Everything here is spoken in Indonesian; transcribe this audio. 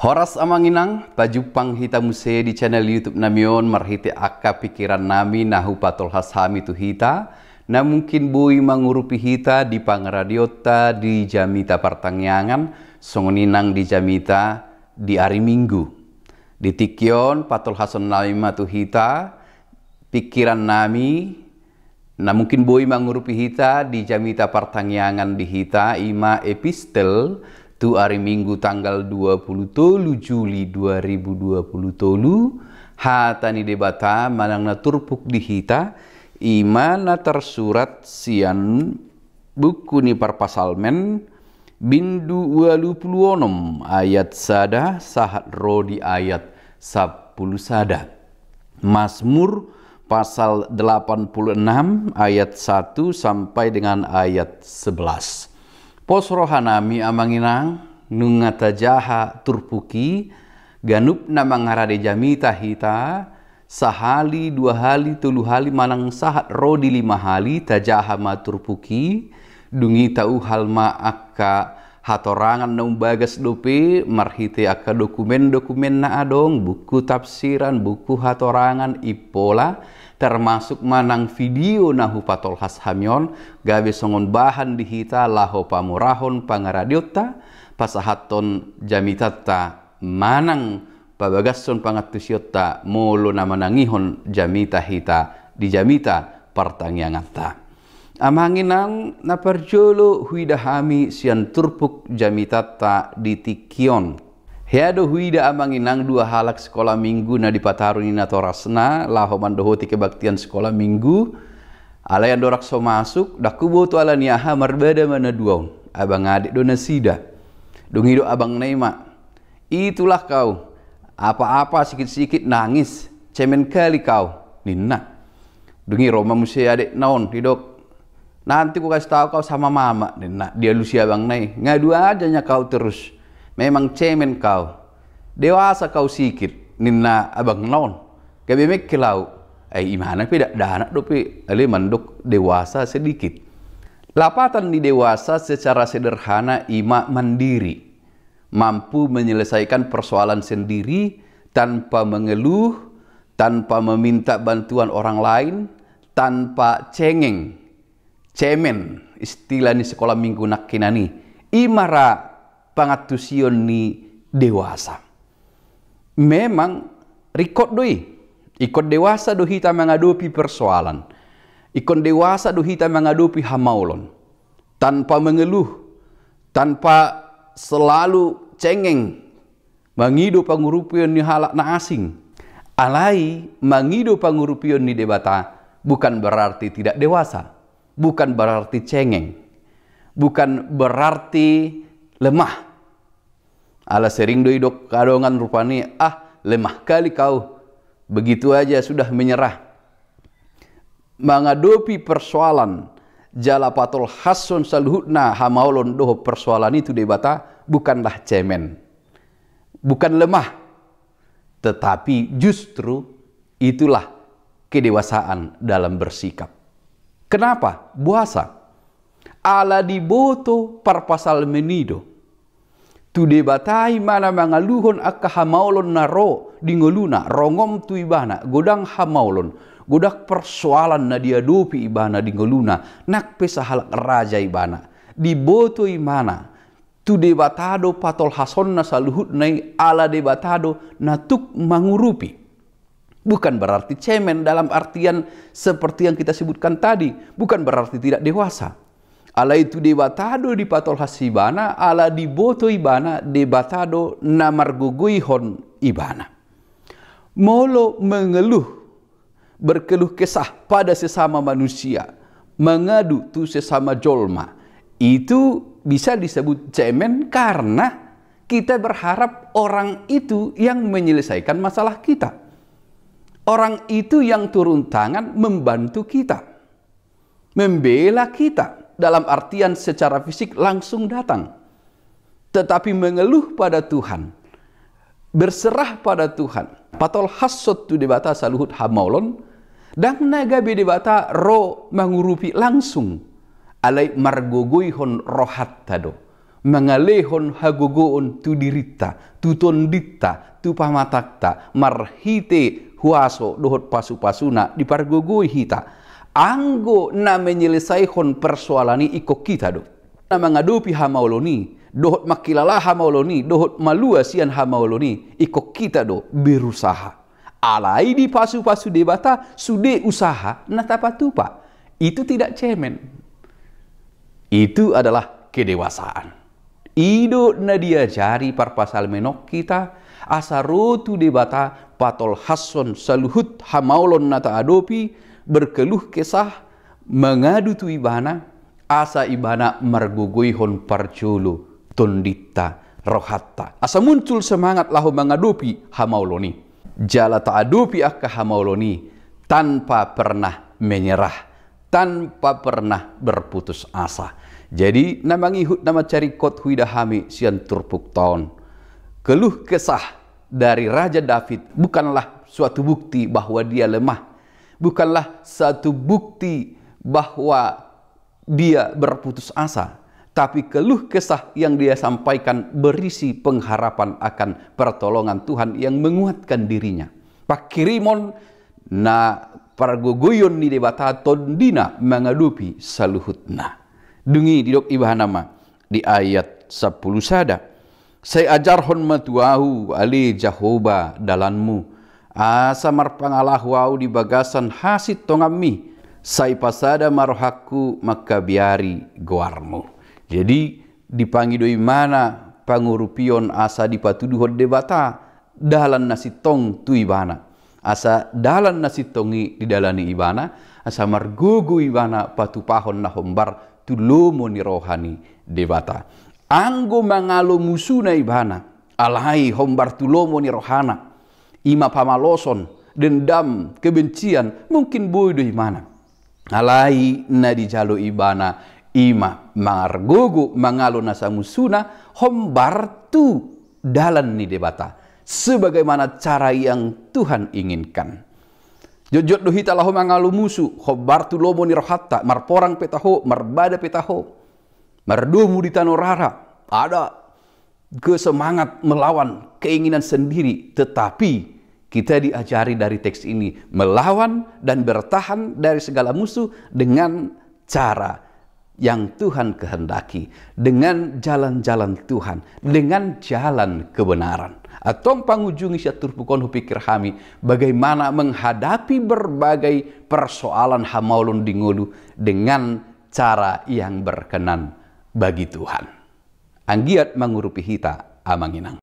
Horas amanginang, baju pang hitam muse di channel YouTube namion marhite akka pikiran nami nahu patol hami tu hita. Na mungkin bui mangurupi hita di pangradiota di jamita partangyangan, songoninang di jamita di hari minggu. Di tikion patol hason nami matu hita, pikiran nami Nah mungkin bui mangurupi hita di jamita partangyangan di hita ima epistel Tu hari Minggu tanggal 20 Tolu Juli 2020 Tolu, hatani debata manangna turpuk dihita imana tersurat sian buku ni parpasalmen bindu walu puluonom ayat sada sahat rodi ayat 10 sada Masmur pasal 86 ayat 1 sampai dengan ayat 11. Posrohanami amanginang nungata jaha turpuki ganup nama jamita hita sahali dua hali tulu hali manang sahat rodi lima hali tajaha maturpuki dungi tau hal hatorangan bagas dupi marhiti aka dokumen-dokumen na adong buku tafsiran buku hatorangan ipola termasuk manang video na hupatol has hamyon gawe songon bahan dihita laho pamurahon pangaradiota pasahaton jamitata manang pabagason pangatusiota molo na manangihon jamita hita di jamita pertangiangata Amanginang naparjolo huida hami sian turpuk jamitata di tikion. Heado huida amanginang dua halak sekolah minggu na di na torasna laho mandoho kebaktian sekolah minggu. Alayan dorak so masuk kubo tu ala niaha marbeda mana duong. Abang adik dona sida. Dungido abang nema. Itulah kau. Apa-apa sikit-sikit nangis. Cemen kali kau. Nina. Dungi Roma musia adik naon hidok Nanti ku kasih tahu kau sama mama. nak, dia Lucia Bang Nai. Ngadu nya kau terus. Memang cemen kau. Dewasa kau sikit. Nina abang non. ke laut. Eh imana dah dana dope. ali manduk dewasa sedikit. Lapatan di dewasa secara sederhana ima mandiri. Mampu menyelesaikan persoalan sendiri tanpa mengeluh, tanpa meminta bantuan orang lain, tanpa cengeng cemen istilah ni sekolah minggu nak ni imara pangatusion ni dewasa memang record doi ikut dewasa do hita mengadopi persoalan ikut dewasa do hita mengadopi hamaulon tanpa mengeluh tanpa selalu cengeng mangido pangurupion ni halak na asing alai mangido pangurupion ni debata bukan berarti tidak dewasa bukan berarti cengeng, bukan berarti lemah. Ala sering doidok kadongan rupani, ah lemah kali kau. Begitu aja sudah menyerah. Mengadopi persoalan jala patol hason saluhutna hamaulon doho persoalan itu debata bukanlah cemen. Bukan lemah. Tetapi justru itulah kedewasaan dalam bersikap. Kenapa? Buasa. Ala diboto parpasal menido. Tu debatai mana mangaluhon akka hamaulon di dingoluna rongom tu ibana godang hamaulon godak persoalan na dia dopi ibana dingoluna nak hal raja ibana diboto imana tu debatado patol hasonna saluhut nai ala debatado natuk mangurupi Bukan berarti cemen dalam artian seperti yang kita sebutkan tadi. Bukan berarti tidak dewasa. Ala itu debatado di patol hasibana, ala di boto ibana, debatado namargugui hon ibana. Molo mengeluh, berkeluh kesah pada sesama manusia, mengadu tu sesama jolma. Itu bisa disebut cemen karena kita berharap orang itu yang menyelesaikan masalah kita orang itu yang turun tangan membantu kita, membela kita dalam artian secara fisik langsung datang, tetapi mengeluh pada Tuhan, berserah pada Tuhan. Patol hasot tu debata saluhut hamaulon, dan naga debata ro mengurupi langsung alai margogoi hon rohat tado mengalehon hagogoon tu dirita, tu tondita, tu pamatakta, marhite huaso dohot pasu-pasuna di pargogoi hita. Anggo na menyelesaikan persoalan iko kita do. Na mengadopi hamauloni, dohot makilala hamauloni, dohot malua sian hamauloni, iko kita do berusaha. Alai di pasu-pasu debata, sude usaha, natapa tupa. Itu tidak cemen. Itu adalah kedewasaan ido nadia jari parpasal menok kita asarotu debata patol hason saluhut hamaulon nata adopi berkeluh kesah mengadu tu ibana asa ibana mergugui hon parculu tondita rohatta asa muncul semangat lahu mengadopi hamauloni jala ta adopi akka hamauloni tanpa pernah menyerah tanpa pernah berputus asa jadi nama ngihut nama cari kot huida hami sian turpuk tahun Keluh kesah dari Raja David bukanlah suatu bukti bahwa dia lemah. Bukanlah satu bukti bahwa dia berputus asa. Tapi keluh kesah yang dia sampaikan berisi pengharapan akan pertolongan Tuhan yang menguatkan dirinya. Pak Kirimon na pargoguyon ni debata tondina mengadupi saluhutna. Dengi di dok nama di ayat sepuluh sada. Saya ajar hon matuahu ali jahoba dalanmu. Asa marpangalah wau di bagasan hasit tongami. Saya pasada marohaku maka biari goarmu. Jadi dipanggil doi mana pangurupion asa dipatuduh hod debata dalan nasi tong tu ibana. Asa dalan nasi tongi di dalani ibana, asa margugu ibana patu pahon na Tulomoni rohani dewata. Anggo mangalo musuna ibana, alai hombar tulomoni rohana. Ima pamaloson, dendam, kebencian, mungkin bodoh imana. Alai na jalo ibana, ima margogo mangalo nasa musuna, hombar tu dalan ni debata. Sebagaimana cara yang Tuhan inginkan. Jojot do hita lahum angalu musu, khobar tu lobo nirhatta, mar porang petaho, mar bada petaho, mar du di tanorara. Ada kesemangat melawan keinginan sendiri, tetapi kita diajari dari teks ini melawan dan bertahan dari segala musuh dengan cara yang Tuhan kehendaki, dengan jalan-jalan Tuhan, dengan jalan kebenaran atong pangujungi sa turpukon hupikir kami bagaimana menghadapi berbagai persoalan hamaulun dingulu dengan cara yang berkenan bagi Tuhan. Anggiat mengurupi hita amanginang.